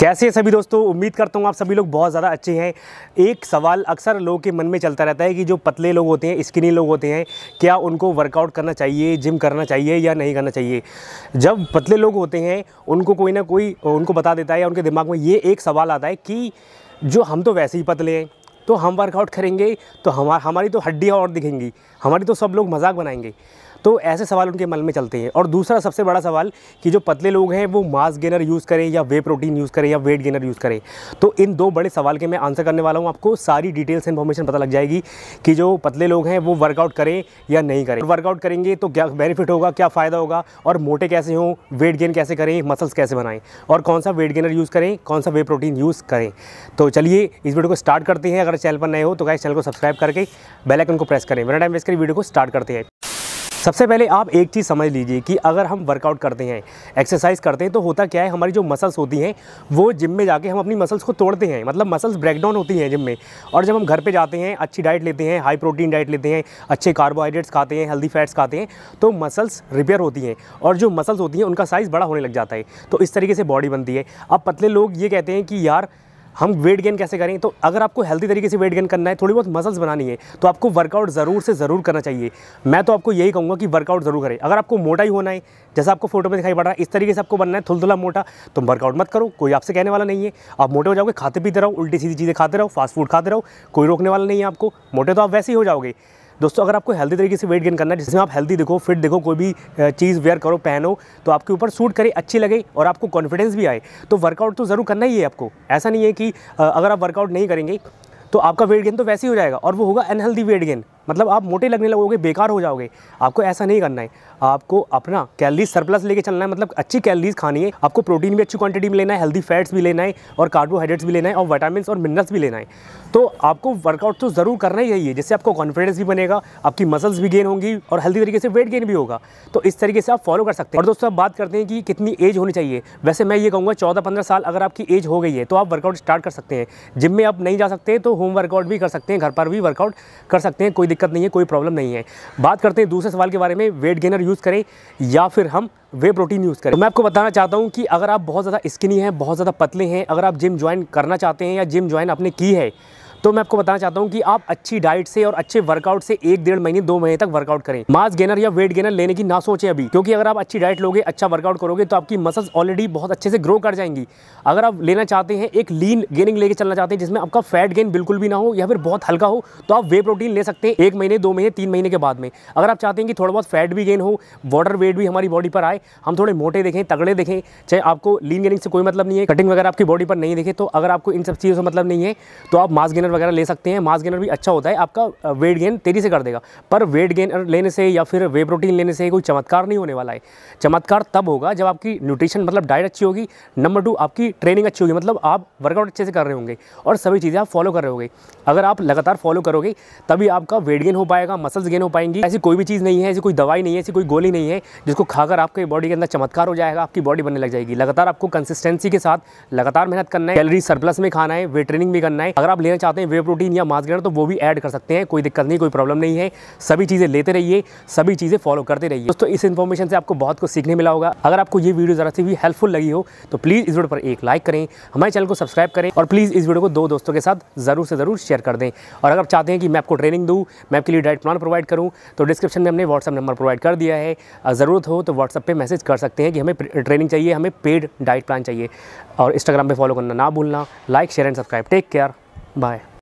कैसे हैं सभी दोस्तों उम्मीद करता हूँ आप सभी लोग बहुत ज़्यादा अच्छे हैं एक सवाल अक्सर लोगों के मन में चलता रहता है कि जो पतले लोग होते हैं स्किनी लोग होते हैं क्या उनको वर्कआउट करना चाहिए जिम करना चाहिए या नहीं करना चाहिए जब पतले लोग होते हैं उनको कोई ना कोई उनको बता देता है या उनके दिमाग में ये एक सवाल आता है कि जो हम तो वैसे ही पतले हैं तो हम वर्कआउट करेंगे तो हमार हमारी तो हड्डियाँ और दिखेंगी हमारी तो सब लोग मजाक बनाएंगे तो ऐसे सवाल उनके मन में चलते हैं और दूसरा सबसे बड़ा सवाल कि जो पतले लोग हैं वो मास गेनर यूज़ करें या वे प्रोटीन यूज़ करें या वेट गेनर यूज़ करें तो इन दो बड़े सवाल के मैं आंसर करने वाला हूँ आपको सारी डिटेल्स इन्फॉर्मेशन पता लग जाएगी कि जो पतले लोग हैं वो वर्कआउट करें या नहीं करें वर्कआउट करेंगे तो क्या बेनिफिट होगा क्या फ़ायदा होगा और मोटे कैसे हों वेट गेन कैसे करें मसल्स कैसे बनाएँ और कौन सा वेट गेनर यूज़ करें कौन सा वे प्रोटीन यूज़ करें तो चलिए इस वीडियो को स्टार्ट करते हैं अगर हमारे चैनल पर नए हो तो गाइस चैनल को सब्सक्राइब करके बेल आइकन को प्रेस करें बिना टाइम वेस्ट करें वीडियो को स्टार्ट करते हैं सबसे पहले आप एक चीज़ समझ लीजिए कि अगर हम वर्कआउट करते हैं एक्सरसाइज करते हैं तो होता क्या है हमारी जो मसल्स होती हैं वो जिम में जाके हम अपनी मसल्स को तोड़ते हैं मतलब मसल्स ब्रेकडाउन होती हैं जिम में और जब हम घर पे जाते हैं अच्छी डाइट लेते हैं हाई प्रोटीन डाइट लेते हैं अच्छे कार्बोहाइड्रेट्स खाते हैं हेल्दी फैट्स खाते हैं तो मसल्स रिपेयर होती हैं और जो मसल्स होती हैं उनका साइज़ बड़ा होने लग जाता है तो इस तरीके से बॉडी बनती है अब पतले लोग ये कहते हैं कि यार हम वेट गेन कैसे करें तो अगर आपको हेल्दी तरीके से वेट गेन करना है थोड़ी बहुत मसल्स बनानी है तो आपको वर्कआउट ज़रूर से ज़रूर करना चाहिए मैं तो आपको यही कहूँगा कि वर्कआउट ज़रूर करें अगर आपको मोटा ही होना है जैसा आपको फोटो में दिखाई पड़ रहा है इस तरीके से आपको बनना है थुलधुला मोटा तो वर्कआउट मत करो कोई आपसे कहने वाला नहीं है आप मोटे हो जाओगे खाते पीते रहो उल्टी सीधी चीज़ें खाते रहो फास्ट फूड खाते रहो कोई रोकने वाला नहीं है आपको मोटे तो आप वैसे ही हो जाओगे दोस्तों अगर आपको हेल्दी तरीके से वेट गेन करना है जिसमें आप हेल्दी दिखो फिट दिखो कोई भी चीज़ वेयर करो पहनो तो आपके ऊपर सूट करे अच्छी लगे और आपको कॉन्फिडेंस भी आए तो वर्कआउट तो ज़रूर करना ही है आपको ऐसा नहीं है कि अगर आप वर्कआउट नहीं करेंगे तो आपका वेट गेन तो वैसे ही हो जाएगा और वो होगा अनहेल्दी वेट गेन मतलब आप मोटे लगने लगोगे बेकार हो जाओगे आपको ऐसा नहीं करना है आपको अपना कैलरीज सरप्लस लेके चलना है मतलब अच्छी कैलरीज खानी है आपको प्रोटीन भी अच्छी क्वांटिटी में लेना है हेल्दी फैट्स भी लेना है और कार्बोहाइड्रेट्स भी लेना है और वाइटामिन और मिनरल्स भी लेना है तो आपको वर्कआउट तो ज़रूर करना ही है जिससे आपको कॉन्फिडेंस भी बनेगा आपकी मसल्स भी गेन होंगी और हेल्दी तरीके से वेट गेन भी होगा तो इस तरीके से आप फॉलो कर सकते हैं और दोस्तों आप बात करते हैं कि कितनी एज होनी चाहिए वैसे मैं ये कहूँगा चौदह पंद्रह साल अगर आपकी एज हो गई है तो आप वर्कआउट स्टार्ट कर सकते हैं जिम में आप नहीं जा सकते तो होम वर्कआउट भी कर सकते हैं घर पर भी वर्कआउट कर सकते हैं कोई दिक्कत नहीं है कोई प्रॉब्लम नहीं है बात करते हैं दूसरे सवाल के बारे में वेट गेनर यूज़ करें या फिर हम वे प्रोटीन यूज़ करें तो मैं आपको बताना चाहता हूँ कि अगर आप बहुत ज़्यादा स्किनी हैं बहुत ज़्यादा पतले हैं अगर आप जिम ज्वाइन करना चाहते हैं या जिम ज्वाइन आपने की है तो मैं आपको बताना चाहता हूँ कि आप अच्छी डाइट से और अच्छे वर्कआउट से एक डेढ़ महीने दो महीने तक वर्कआउट करें मास गेनर या वेट गेनर लेने की ना सोचें अभी क्योंकि अगर आप अच्छी डाइट लोगे अच्छा वर्कआउट करोगे तो आपकी मसल्स ऑलरेडी बहुत अच्छे से ग्रो कर जाएंगी अगर आप लेना चाहते हैं एक लीन गेनिंग लेके चलना चाहते हैं जिसमें आपका फैट गेन बिल्कुल भी ना हो या फिर बहुत हल्का हो तो आप वे प्रोटीन ले सकते हैं एक महीने दो महीने तीन महीने के बाद में अगर आप चाहते हैं कि थोड़ा बहुत फैट भी गेन हो वाटर वेट भी हमारी बॉडी पर आए हम थोड़े मोटे देखें तगड़े देखें चाहे आपको लीन गेनिंग से कोई मतलब नहीं है कटिंग वगैरह आपकी बॉडी पर नहीं देखें तो अगर आपको इन सब चीज़ों से मतलब नहीं है तो आप मास गेनर गेनर वगैरह ले सकते हैं मास गेनर भी अच्छा होता है आपका वेट गेन तेज़ी से कर देगा पर वेट गेनर लेने से या फिर वे प्रोटीन लेने से कोई चमत्कार नहीं होने वाला है चमत्कार तब होगा जब आपकी न्यूट्रिशन मतलब डाइट अच्छी होगी नंबर टू आपकी ट्रेनिंग अच्छी होगी मतलब आप वर्कआउट अच्छे से कर रहे होंगे और सभी चीज़ें आप फॉलो कर रहे होंगे अगर आप लगातार फॉलो करोगे तभी आपका वेट गेन हो पाएगा मसल्स गेन हो पाएंगी ऐसी कोई भी चीज़ नहीं है ऐसी कोई दवाई नहीं है ऐसी कोई गोली नहीं है जिसको खाकर आपके बॉडी के अंदर चमत्कार हो जाएगा आपकी बॉडी बनने लग जाएगी लगातार आपको कंसिस्टेंसी के साथ लगातार मेहनत करना है कैलरी सरप्लस में खाना है वेट ट्रेनिंग भी करना है अगर आप लेना चाहते चाहते हैं वे प्रोटीन या मास ग्रेनर तो वो भी ऐड कर सकते हैं कोई दिक्कत नहीं कोई प्रॉब्लम नहीं है सभी चीज़ें लेते रहिए सभी चीज़ें फॉलो करते रहिए दोस्तों इस इन्फॉर्मेशन से आपको बहुत कुछ सीखने मिला होगा अगर आपको ये वीडियो ज़रा सी भी हेल्पफुल लगी हो तो प्लीज़ इस वीडियो पर एक लाइक करें हमारे चैनल को सब्सक्राइब करें और प्लीज़ इस वीडियो को दो दोस्तों के साथ ज़रूर से ज़रूर शेयर कर दें और अगर आप चाहते हैं कि मैं आपको ट्रेनिंग दूँ मैं आपके लिए डाइट प्लान प्रोवाइड करूँ तो डिस्क्रिप्शन में हमने व्हाट्सअप नंबर प्रोवाइड कर दिया है ज़रूरत हो तो व्हाट्सअप पर मैसेज कर सकते हैं कि हमें ट्रेनिंग चाहिए हमें पेड डाइट प्लान चाहिए और इंस्टाग्राम पर फॉलो करना ना भूलना like share and subscribe take care bye